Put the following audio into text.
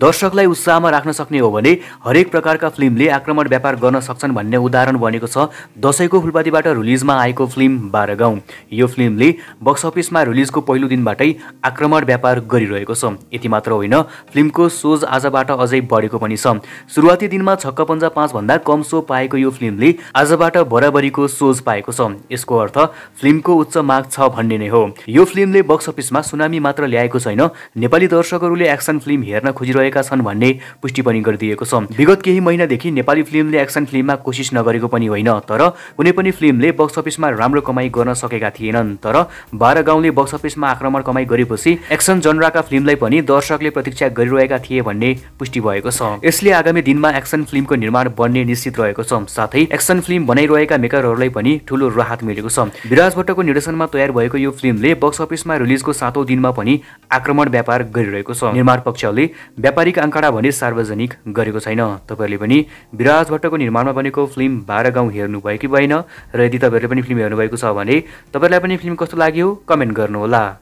दर्शकलाई उत्साहमा राख्न सक्ने हो भने हरेक प्रकारका फिल्मले आक्रमण व्यापार गर्न सक्छन् भन्ने उदाहरण बनेको छ दसैँको फुलपातीबाट रिलिजमा आएको फिल्म बाह्र गाउँ यो फिल्मले बक्स अफिसमा रिलिजको पहिलो दिनबाटै आक्रमण व्यापार गरिरहेको छ यति मात्र होइन फिल्मको सोज आजबाट अझै बढेको पनि छ सुरुवाती दिनमा छक्क पन्जा पाँचभन्दा कम सो पाएको यो फिल्मले आजबाट बराबरीको सोज पाएको छ यसको अर्थ फिल्मको उच्च माग छ भन्ने नै हो यो फिल्मले बक्स अफिसमा सुनामी मात्र ल्याएको छैन नेपाली दर्शकहरूले एक्सन फिल्म हेर्न खोजिरहेको गएका छन् भन्ने पुष्टि पनि गरिदिएको छ विगत केही महिनादेखि नेपाली फिल्मले एक्सन फिल्ममा कोसिस नगरेको पनि होइन तर कुनै पनि फिल्मले बक्स अफिसमा राम्रो कमाई गर्न सकेका थिएनन् तर बाह्र गाउँले बक्स अफिसमा आक्रमण कमाई गरेपछि एक्सन जनराका फिल्मलाई पनि दर्शकले प्रतीक्षा गरिरहेका थिए भन्ने पुष्टि भएको छ यसले आगामी दिनमा एक्सन फिल्मको निर्माण बन्ने निश्चित रहेको छ साथै एक्सन फिल्म बनाइरहेका मेकरहरूलाई पनि ठुलो राहत मिलेको छ विराज भट्टको निर्देशनमा तयार भएको यो फिल्मले बक्स अफिसमा रिलिजको सातौँ दिनमा पनि आक्रमण व्यापार गरिरहेको छ निर्माण पक्षले व्यापारिक आङ्कडा भने सार्वजनिक गरेको छैन तपाईँहरूले पनि विराज भट्टको निर्माणमा बनेको फिल्म बाह्र गाउँ हेर्नुभयो कि भएन र यदि तपाईँहरूले पनि फिल्म हेर्नुभएको छ भने तपाईँलाई पनि फिल्म कस्तो लाग्यो कमेन्ट गर्नुहोला